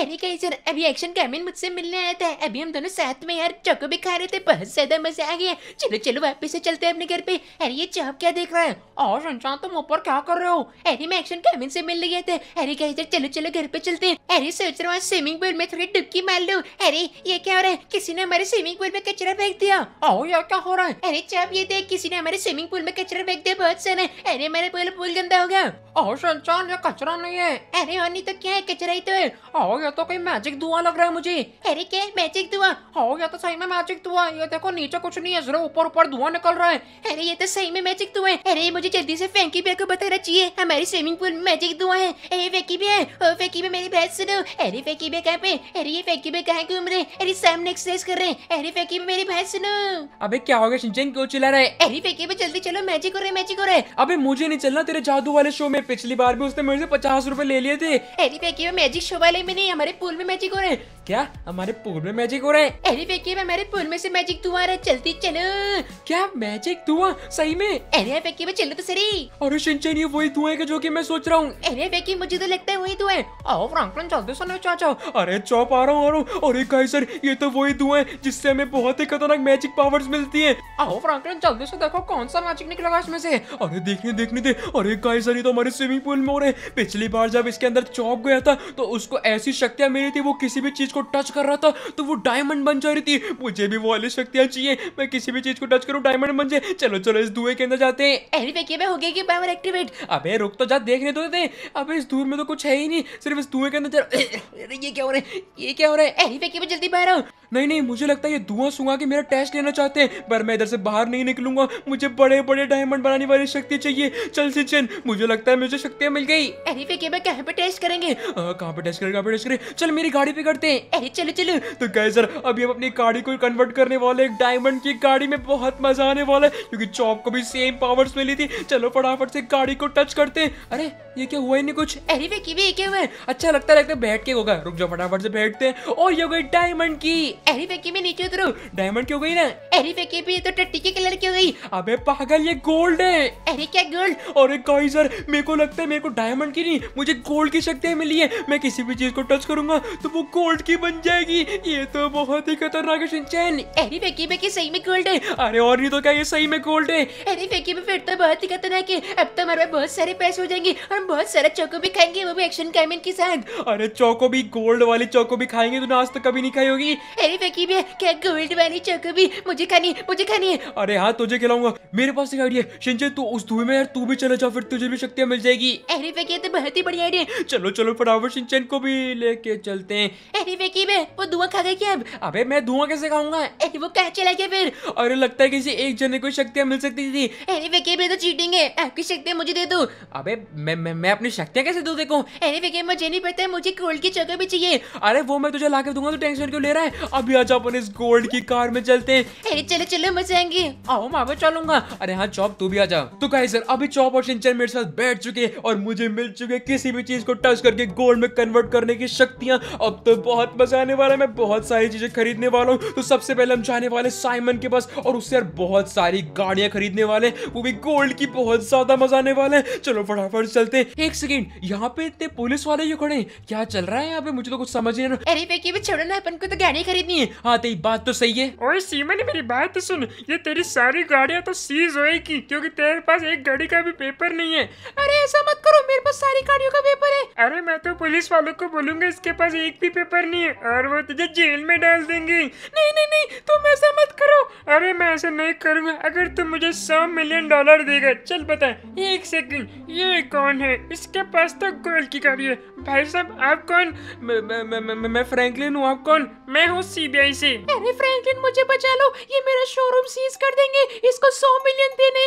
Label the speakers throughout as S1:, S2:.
S1: अरे कहीं सर अभी एक्शन कैमिन मुझसे मिलने आया था अभी हम दोनों साथ में यार चौको भी खा रहे थे बहुत ज्यादा मजा आ गया चलो चलो वापस से चलते हैं अपने घर पे अरे ये चाप क्या देख रहा है और संशांत तुम ऊपर क्या कर रहे हो अरे मैं एक्शन कैमिन से मिलने गया था अरे कहीं सर चलो चलो घर पे चलते हैं अरे सोच रहा हूँ स्विमिंग पूल में थोड़ी डुबकी मार लो अरे ये क्या हो रहा है किसी ने हमारे स्विमिंग पूल में कचरा फेंक दिया आओ यार क्या हो रहा है अरे चाप ये देख किसी ने हमारे स्विमिंग पूल में कचरा फेंक दिया बहुत सारा अरे मेरे पूल पूल गंदा हो गया और संशांत ये कचरा नहीं है अरे और हाँ, नहीं तो क्या है कचरा ही तो है ये तो कोई मैजिक धुआं लग रहा है मुझे अरे क्या मैजिक धुआं हो ये तो सही में मैजिक धुआं ये देखो नीचे कुछ नहीं है जरा ऊपर ऊपर धुआं निकल रहा है अरे ये तो सही में मैजिक धुआं है अरे मुझे जल्दी से फेंकी भैया को बताना चाहिए हमारी स्विमिंग पूल में मैजिक धुआं है अरे फेंकी भैया ओ फेंकी भैया मेरी बात सुनो अरे फेंकी भैया कहाँ पे अरे ये फेंकी भैया कहाँ घूम रहे अरे सामने एक्सरसाइज कर रहे हैं अरे फेंकी भैया मेरी बात सुनो
S2: अबे क्या हो गया शिनचैन क्यों चिल्ला रहा है अरे फेंकी भैया जल्दी चलो मैजिक हो रहा है मैजिक हो रहा है अबे मुझे नहीं चलना तेरे जादू वाले शो में पिछली बार भी उसने मेरे से पचास रूपए ले लिए थे अरे फेंकी भैया मैजिक शो वाले में नहीं
S1: हमारे पूल में मैजिक हो रहे हैं क्या हमारे पूल में मैजिक हो रहे हैं अरे फेंकिए हमारे पूल में से मैजिक धुआं रहा चलती चलो क्या मैजिक धुआं सही में अरे फेंकिए चलो तो सरी अरे सिंचन ये वही धुआं है जो कि मैं सोच रहा हूँ अरे फेंकिए मुझे तो लगता है वही धुआं है आओ फ्रैंकलिन चलते सुनो चाचा
S2: अरे चौप आ रहा हूँ अरे कहीं सर ये तो वही धुआं है जिससे हमें बहुत ही खतरनाक मैजिक पावर्स मिलती है आओ फ्रैंकलिन चलते से देखो कौन सा मैजिक निकला इसमें से अरे देखने देखने दे अरे कहीं सर ये तो हमारे स्विमिंग पूल में हो रहे पिछली बार जब इसके अंदर चौप गया था तो उसको ऐसी शक्तियां मिली थी वो किसी भी चीज़ को टच कर रहा था तो वो डायमंड बन जा रही थी मुझे भी वो वाली शक्तियां चाहिए मैं किसी भी चीज़ को टच करूं डायमंड बन जाए चलो चलो इस धुएं के अंदर जाते हैं अरे फेंके हो गई कि पावर एक्टिवेट अबे रुक तो जा देखने दो तो दे अबे इस धुएं में तो कुछ है ही नहीं सिर्फ इस धुएं के अंदर ये क्या हो रहा है ये क्या हो रहा है अरे फेंके में जल्दी बाहर आओ नहीं नहीं मुझे लगता है ये धुआं सुंगा के मेरा टेस्ट लेना चाहते हैं पर मैं इधर से बाहर नहीं निकलूंगा मुझे बड़े बड़े डायमंड बनाने वाली शक्ति चाहिए चल सिंचन मुझे लगता है मुझे शक्तियाँ मिल गई अरे कहाँ पे टेस्ट करेंगे कहाँ पे टेस्ट करेंगे कहाँ पे टेस्ट करें चल मेरी गाड़ी पे करते हैं अरे चलो चलो तो गए सर अभी हम अपनी गाड़ी को कन्वर्ट करने वाले एक डायमंड की गाड़ी में बहुत मजा आने वाला है क्योंकि चौक को भी सेम पावर्स मिली थी चलो फटाफट से गाड़ी को टच करते हैं अरे ये क्या हुआ ही नहीं कुछ अरे वे क्या हुआ अच्छा लगता लगता बैठ के होगा रुक जाओ फटाफट से बैठते हैं और ये हो गई डायमंड की एरी फेंकी में नीचे उतरू डायमंड क्यों गई ना
S1: एरी फेंकी भी तो टट्टी के कलर की गई
S2: अबे पागल ये गोल्ड है एरी क्या गोल्ड अरे गाइस सर मेरे को लगता है मेरे को डायमंड की नहीं मुझे गोल्ड की शक्तियां मिली है मैं किसी भी चीज को टच करूंगा तो वो गोल्ड की बन जाएगी ये तो बहुत ही खतरनाक है सिंचन एरी फेंकी में सही में गोल्ड है अरे और नहीं तो क्या ये सही में गोल्ड है
S1: एरी फेंकी में फिर तो बहुत ही खतरनाक है अब तो हमारे बहुत सारे पैसे हो जाएंगे और बहुत सारा चौको भी खाएंगे वो भी एक्शन कैमिन के साथ अरे चौको भी गोल्ड
S2: वाली चौको भी खाएंगे तो नाश्ता कभी नहीं खाई होगी मेरी फेंकी भी है क्या गोल्ड वाली भी मुझे खानी मुझे खानी है अरे हाँ तुझे खिलाऊंगा मेरे पास एक आइडिया शिंजे तू उस धुएं में यार तू भी चला जा फिर तुझे भी शक्तियाँ मिल जाएगी अरे फेकी तो बहुत ही बढ़िया आइडिया चलो चलो फटाफट शिंचन को भी लेके चलते हैं अरे फेकी में वो धुआं खा गए क्या अब अबे मैं धुआं कैसे खाऊंगा अरे वो कहाँ चला गया फिर
S1: अरे लगता है किसी एक जने को शक्तियाँ मिल सकती थी अरे फेकी में तो चीटिंग है आपकी शक्तियाँ मुझे दे दो
S2: अबे मैं मैं मैं अपनी शक्तियाँ कैसे दूँ देखो अरे फेकी मुझे नहीं पता है मुझे कोल्ड की भी चाहिए अरे वो मैं तुझे ला के दूंगा तो टेंशन क्यों ले रहा है अभी आज अपन इस गोल्ड की कार में चलते अरे चले चले मजे आएंगे आओ मैं चलूंगा अरे हाँ चौप तू भी आ जा तो कहे सर अभी चौप और सिंचन मेरे साथ बैठ चुके और मुझे मिल चुके किसी भी चीज को टच करके गोल्ड में कन्वर्ट करने की शक्तियाँ अब तो बहुत मजा आने वाला है मैं बहुत सारी चीजें खरीदने वाला हूँ तो सबसे पहले हम जाने वाले साइमन के पास और उससे यार बहुत सारी गाड़ियाँ खरीदने वाले वो भी गोल्ड की बहुत ज्यादा मजा आने वाला है चलो फटाफट चलते एक सेकेंड यहाँ पे इतने पुलिस वाले जो खड़े क्या चल रहा है यहाँ पे मुझे तो कुछ समझ नहीं अरे छोड़ो ना अपन को तो गाड़ी खरीद नहीं है हाँ तेरी बात तो सही है और ने मेरी बात तो सुन ये तेरी सारी गाड़िया तो सीज होएगी क्योंकि तेरे पास एक गाड़ी का भी पेपर नहीं है अरे ऐसा मत करो मेरे पास सारी गाड़ियों का पेपर है अरे मैं तो पुलिस वालों को बोलूंगा इसके पास एक भी पेपर नहीं है और वो तुझे जेल में डाल देंगे नहीं नहीं नहीं तुम ऐसा मत करो अरे मैं ऐसा नहीं करूँगा अगर तुम मुझे सौ मिलियन डॉलर देगा चल बता एक सेकंड ये कौन है इसके पास तो गोल की गाड़ी है भाई साहब आप कौन मैं फ्रैंकलिन हूँ आप कौन मैं हूँ सीबीआई से अरे फ्रैंकलिन मुझे बचा लो ये मेरा शोरूम सीज कर देंगे इसको सौ मिलियन देने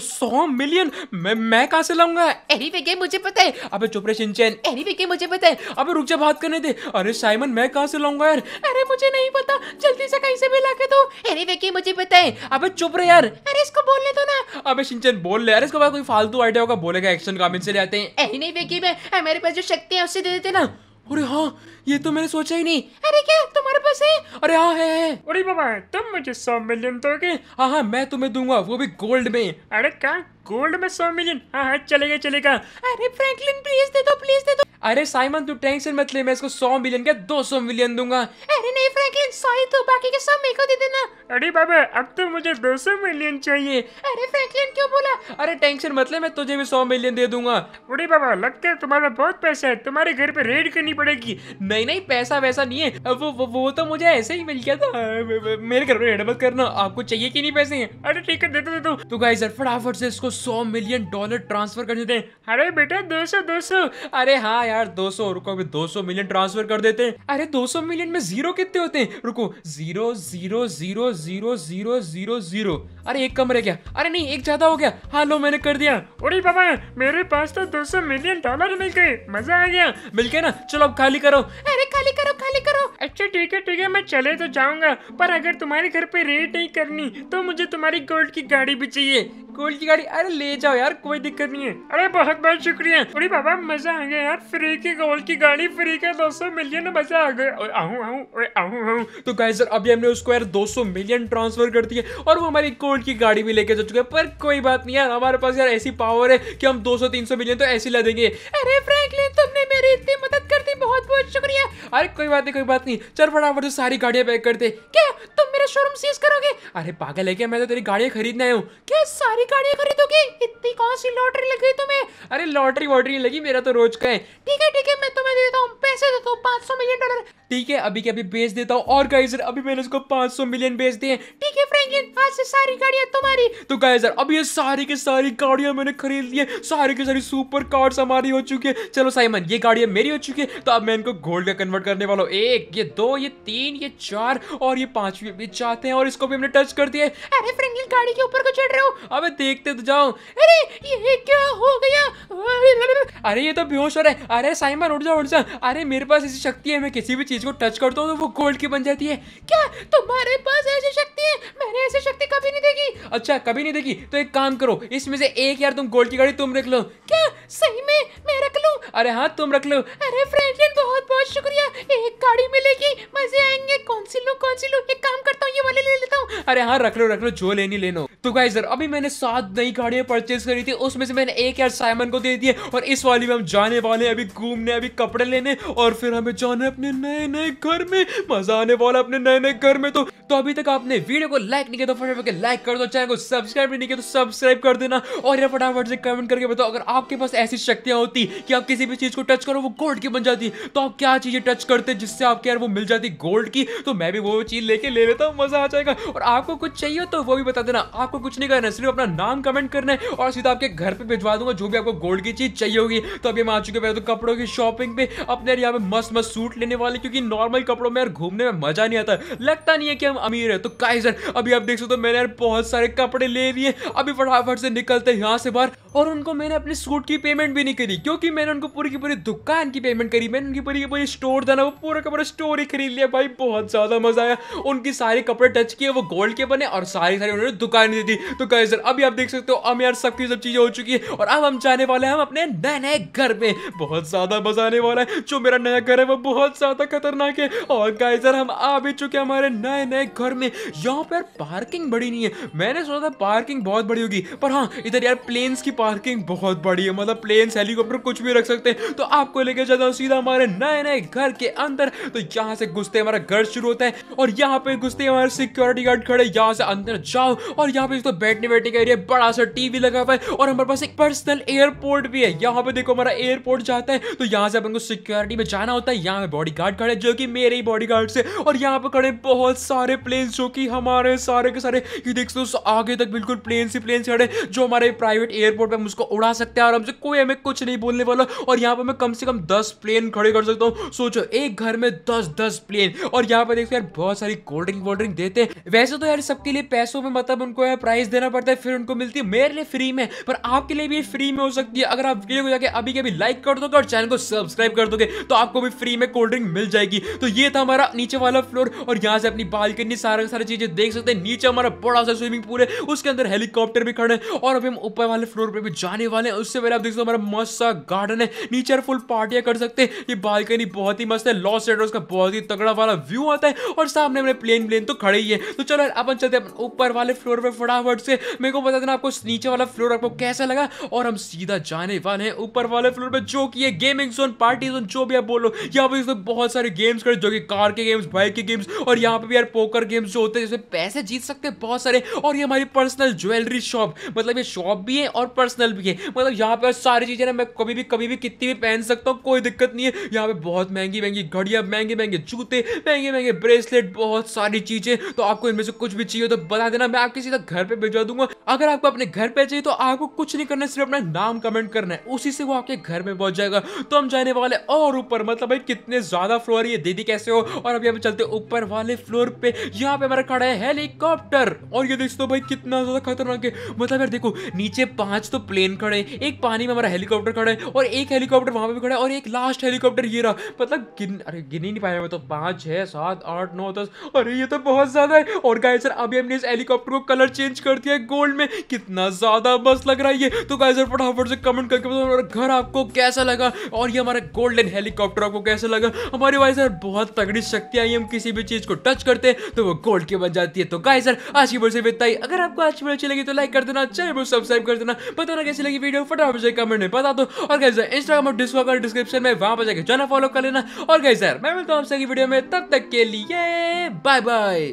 S2: सौ मिलियन मैं मैं कहा से लाऊंगा एनी वे मुझे पता है अबे चुपरे सिंचन एनी वे मुझे पता है अबे रुक जा बात करने दे अरे साइमन मैं कहा से लाऊंगा यार अरे मुझे नहीं पता जल्दी से कहीं से भी ला के दो एनी वे मुझे पता है अबे चुप रहे यार अरे इसको बोलने दो ना अबे सिंचन बोल ले यार इसको कोई फालतू आइडिया होगा बोलेगा एक्शन कामिन से ले आते हैं एनी वे मैं मेरे पास जो शक्ति है उससे दे देते ना अरे हाँ ये तो मैंने सोचा ही नहीं अरे क्या तुम्हारे पास है अरे हाँ है, है। अरे बाबा तुम मुझे सौ मिलियन दोगे तो हाँ हाँ मैं तुम्हें दूंगा वो भी गोल्ड में अरे क्या गोल्ड में सौ मिलियन हाँ हाँ चलेगा चलेगा अरे फ्रैंकलिन प्लीज दे दो प्लीज दे दो अरे साइमन तू टेंशन मत ले मैं इसको 100 मिलियन के 200 मिलियन दूंगा अरे नहीं फ्रैंकलिन सॉरी तो बाकी के सब मेरे को दे देना अरे बाबा अब तो मुझे 200 मिलियन चाहिए अरे फ्रैंकलिन क्यों बोला अरे टेंशन मत ले मैं तुझे भी 100 मिलियन दे दूंगा अरे बाबा लगता है तुम्हारा बहुत पैसा है तुम्हारे घर पे रेड करनी पड़ेगी नहीं नहीं पैसा वैसा नहीं है वो वो, वो तो मुझे ऐसे ही मिल गया था मेरे घर पे रेड मत करना आपको चाहिए कि नहीं पैसे अरे ठीक है दे दो दे दो तो गाइस फटाफट से इसको 100 मिलियन डॉलर ट्रांसफर कर देते हैं अरे बेटा 200 200 अरे हां यार 200 रुको अभी 200 मिलियन ट्रांसफर कर देते हैं अरे 200 मिलियन में जीरो कितने होते हैं रुको zero zero zero zero zero zero zero अरे एक कम रह गया अरे नहीं एक ज्यादा हो गया हाँ लो मैंने कर दिया अरे बाबा मेरे पास तो 200 मिलियन डॉलर मिल गए मजा आ गया मिल गया ना चलो अब खाली करो अरे खाली करो खाली करो अच्छा ठीक है ठीक है मैं चले तो जाऊंगा पर अगर तुम्हारे घर पे रेट नहीं करनी तो मुझे तुम्हारी गोल्ड की गाड़ी भी चाहिए गोल्ड की गाड़ी अरे ले जाओ यार कोई दिक्कत नहीं है अरे बहुत बहुत शुक्रिया थोड़ी बाबा मजा आ गया यार फ्री की गोल की गाड़ी फ्री का दो सौ मिलियन मजा आ गया तो गाय सर अभी हमने उसको यार दो सौ मिलियन ट्रांसफर कर दिया और वो हमारी गोल्ड की गाड़ी भी लेके जा चुके हैं पर कोई बात नहीं यार हमारे पास यार ऐसी पावर है की हम दो सौ मिलियन तो ऐसी ला देंगे अरे फ्रैंकलिन तुमने मेरी इतनी मदद कर दी बहुत बहुत शुक्रिया अरे कोई बात नहीं कोई बात नहीं चल फटाफट सारी गाड़ियाँ पैक करते क्या तुम मेरा शोरूम सीज करोगे अरे पागल है क्या मैं तो तेरी गाड़ियाँ खरीदने आया क्या सारी भी गाड़ियाँ खरीदोगे इतनी कौन सी लॉटरी लग गई तुम्हें अरे लॉटरी वॉटरी लगी मेरा तो रोज का है ठीक है ठीक है मैं तुम्हें देता हूँ पैसे देता हूँ पाँच सौ मिलियन डॉलर ठीक है अभी के अभी बेच देता हूँ और गाइजर अभी मैंने उसको 500 मिलियन बेच दिए ठीक है फ्रैंकलिन आज से सारी गाड़ियां तुम्हारी तो गाइजर अभी ये सारी की सारी गाड़िया मैंने खरीद लिया सारी की सारी सुपर कार्ड हमारी हो चुकी है चलो साइमन ये गाड़िया मेरी हो चुकी है तो अब मैं इनको गोल्ड का कन्वर्ट करने वाला हूँ एक ये दो ये तीन ये चार और ये पांचवी भी चाहते हैं और इसको भी हमने टच कर दिया अरे फ्रैंकलिन गाड़ी के ऊपर को चढ़ रहे हो अब देखते तो जाओ अरे ये क्या हो गया अरे ये तो बेहोश हो रहा है अरे साइमन उठ जाओ उठ जाओ अरे मेरे पास ऐसी शक्ति है मैं किसी भी चीज चीज को टच करता हूँ तो वो गोल्ड की बन जाती है क्या तुम्हारे पास ऐसी शक्ति है मैंने ऐसी
S1: शक्ति कभी नहीं देखी
S2: अच्छा कभी नहीं देखी तो एक काम करो इसमें से एक यार तुम गोल्ड की गाड़ी तुम रख लो क्या सही में मैं रख लू अरे हाँ तुम रख लो अरे फ्रेंड बहुत बहुत शुक्रिया एक
S1: गाड़ी मिलेगी मजे आएंगे कौन सी लो कौन सी लो एक काम करता ये वाले ले लेता हूँ अरे हाँ रख लो
S2: रख लो जो लेनी ले लो तो सर अभी मैंने सात नई गाड़ियां परचेज करी थी उसमें से मैंने एक यार साइमन को दे दी और इस वाली में हम जाने वाले अभी घूमने अभी कपड़े लेने और फिर हमें जाना अपने नए नए घर में मजा आने वाला अपने नए नए घर में तो तो अभी तक आपने वीडियो को लाइक नहीं किया तो फटाफट लाइक कर दो चैनल को सब्सक्राइब नहीं किया तो सब्सक्राइब कर देना और यार फटाफट से कमेंट करके बताओ अगर आपके पास ऐसी शक्तियां होती कि आप किसी भी चीज को टच करो वो गोल्ड की बन जाती तो आप क्या चीजें टच करते जिससे आपके यार वो मिल जाती गोल्ड की तो मैं भी वो चीज लेके ले लेता हूँ मजा आ जाएगा और आपको कुछ चाहिए तो वो भी बता देना आपको कुछ नहीं करना सिर्फ अपना नाम कमेंट करना है और सीधा आपके घर पे भिजवा दूंगा जो भी आपको गोल्ड की चीज चाहिए होगी तो अभी मैं आ चुके हैं तो कपड़ों की शॉपिंग पे अपने यहाँ पे मस्त मस्त सूट लेने वाले क्योंकि नॉर्मल कपड़ों में यार घूमने में मजा नहीं आता लगता नहीं है कि हम अमीर है तो काइजर अभी आप देख सकते हो मैंने यार बहुत सारे कपड़े ले लिए अभी फटाफट से निकलते यहाँ से बाहर और उनको मैंने अपने सूट की पेमेंट भी नहीं करी क्योंकि मैंने उनको पूरी की पूरी दुकान की पेमेंट करी मैंने उनकी पूरी की पूरी स्टोर था ना वो पूरा का पूरा स्टोर ही खरीद लिया भाई बहुत ज़्यादा मज़ा आया उनकी सारे कपड़े टच किए वो गोल्ड के बने और सारी सारी उन्होंने दुकान दी थी तो कहे सर अभी आप देख सकते हो हम यार सबकी सब चीज़ें हो चुकी है और अब हम जाने वाले हैं हम अपने नए नए घर में बहुत ज़्यादा मज़ा आने वाला है जो मेरा नया घर है वो बहुत ज़्यादा खतरनाक है और गाइजर हम आ भी चुके हैं हमारे नए नए घर में यहाँ पर पार्किंग बड़ी नहीं है मैंने सोचा था पार्किंग बहुत बड़ी होगी पर हाँ इधर यार प्लेन्स की पार्किंग बहुत बड़ी है मतलब प्लेन हेलीकॉप्टर कुछ भी रख सकते हैं तो आपको लेके जाता हूँ सीधा हमारे नए नए घर के अंदर तो यहाँ से घुसते हमारा घर शुरू होता है और यहाँ पे घुसते हमारे सिक्योरिटी गार्ड खड़े यहाँ से अंदर जाओ और यहाँ पे तो बैठने बैठने का एरिया बड़ा सा टीवी लगा हुआ है और हमारे पास एक पर्सनल एयरपोर्ट भी है यहाँ पे देखो हमारा एयरपोर्ट जाता है तो यहाँ से अपन को सिक्योरिटी में जाना होता है यहाँ पे बॉडी गार्ड खड़े जो की मेरे ही बॉडी गार्ड से और यहाँ पे खड़े बहुत सारे प्लेन जो की हमारे सारे के सारे ये देख सो आगे तक बिल्कुल प्लेन से प्लेन खड़े जो हमारे प्राइवेट एयरपोर्ट पे हम उसको उड़ा सकते हैं आराम से कोई हमें कुछ नहीं बोलने वाला और यहाँ पे मैं कम से कम दस प्लेन खड़े कर सकता हूँ सोचो एक घर में दस दस प्लेन और यहाँ पे देखो यार बहुत सारी कोल्ड ड्रिंक वोल्ड ड्रिंक देते हैं वैसे तो यार सबके लिए पैसों में मतलब उनको यार प्राइस देना पड़ता है फिर उनको मिलती है मेरे लिए फ्री में पर आपके लिए भी फ्री में हो सकती है अगर आप वीडियो को जाके अभी कभी लाइक कर दोगे और चैनल को सब्सक्राइब कर दोगे तो आपको भी फ्री में कोल्ड ड्रिंक मिल जाएगी तो ये था हमारा नीचे वाला फ्लोर और यहाँ से अपनी बालकनी सारा सारी चीजें देख सकते हैं नीचे हमारा बड़ा सा स्विमिंग पूल है उसके अंदर हेलीकॉप्टर भी खड़े हैं और अभी हम ऊपर वाले फ्लोर पर पे जाने वाले हैं उससे पहले आप देख सकते हो हमारा मस्त सा गार्डन है नीचे फुल पार्टियां कर सकते हैं ये बालकनी बहुत ही मस्त है लॉस एडोस का बहुत ही तगड़ा वाला व्यू आता है और सामने मेरे प्लेन प्लेन तो खड़े ही है तो चलो अपन चलते हैं ऊपर वाले फ्लोर पर फटाफट से मेरे को बता देना आपको नीचे वाला फ्लोर आपको कैसा लगा और हम सीधा जाने वाले हैं ऊपर वाले फ्लोर पर जो कि है गेमिंग जोन पार्टी जोन जो भी आप बोलो यहाँ पर इसमें बहुत सारे गेम्स कर जो कि कार के गेम्स बाइक के गेम्स और यहाँ पे भी यार पोकर गेम्स जो होते हैं जिसमें पैसे जीत सकते हैं बहुत सारे और ये हमारी पर्सनल ज्वेलरी शॉप मतलब ये शॉप भी है और पर्सनल भी है मतलब यहाँ पे सारी चीज़ें ना मैं कभी भी कभी भी कितनी भी पहन सकता हूँ कोई दिक्कत नहीं है यहाँ पे बहुत महंगी महंगी घड़िया महंगे महंगे जूते महंगे महंगे ब्रेसलेट बहुत सारी चीज़ें तो आपको इनमें से कुछ भी चाहिए तो बता देना मैं आपके सीधा घर पे भिजवा दूंगा अगर आपको अपने घर पे चाहिए तो आपको कुछ नहीं करना सिर्फ अपना नाम कमेंट करना है उसी से वो आपके घर में पहुंच जाएगा तो हम जाने वाले और ऊपर मतलब भाई कितने ज़्यादा फ्लोर ये दीदी कैसे हो और अभी हम चलते ऊपर वाले फ्लोर पे यहाँ पे हमारा खड़ा है हेलीकॉप्टर और ये देख दो भाई कितना ज़्यादा खतरनाक है मतलब यार देखो नीचे पांच तो प्लेन खड़े एक पानी में हमारा हेलीकॉप्टर खड़ा है और एक हेलीकॉप्टर वहां पर भी खड़ा है और एक लास्ट हेलीकॉप्टर ये रहा मतलब गिन अरे गिन ही नहीं पाया मैं तो पांच छह सात आठ नौ दस अरे ये तो बहुत ज़्यादा है और गाय सर अभी हमने इस हेलीकॉप्टर को कलर चेंज कर दिया है गोल्ड में कितना ज़्यादा बस लग रहा है ये तो गाय सर फटाफट से कमेंट करके बताओ घर आपको कैसा लगा और ये हमारा गोल्डन हेलीकॉप्टर आपको कैसा लगा हमारे भाई सर बहुत तगड़ी शक्ति आई हम किसी भी चीज़ को टच करते हैं तो वो गोल्ड की बन जाती है तो गाय सर आज की बोल से बिताई अगर आपको आज की वीडियो अच्छी लगी तो लाइक कर देना चैनल को सब्सक्राइब कर देना ना कैसी लगी वीडियो फटाफट से कमेंट में बता दो और कैसे इंस्टाग्राम और डिस्कॉर्ड डिस्क्रिप्शन में वहां पर जाकर जाना फॉलो कर लेना और कैसे मैं मिलता हूँ आपसे वीडियो में तब तक के लिए बाय बाय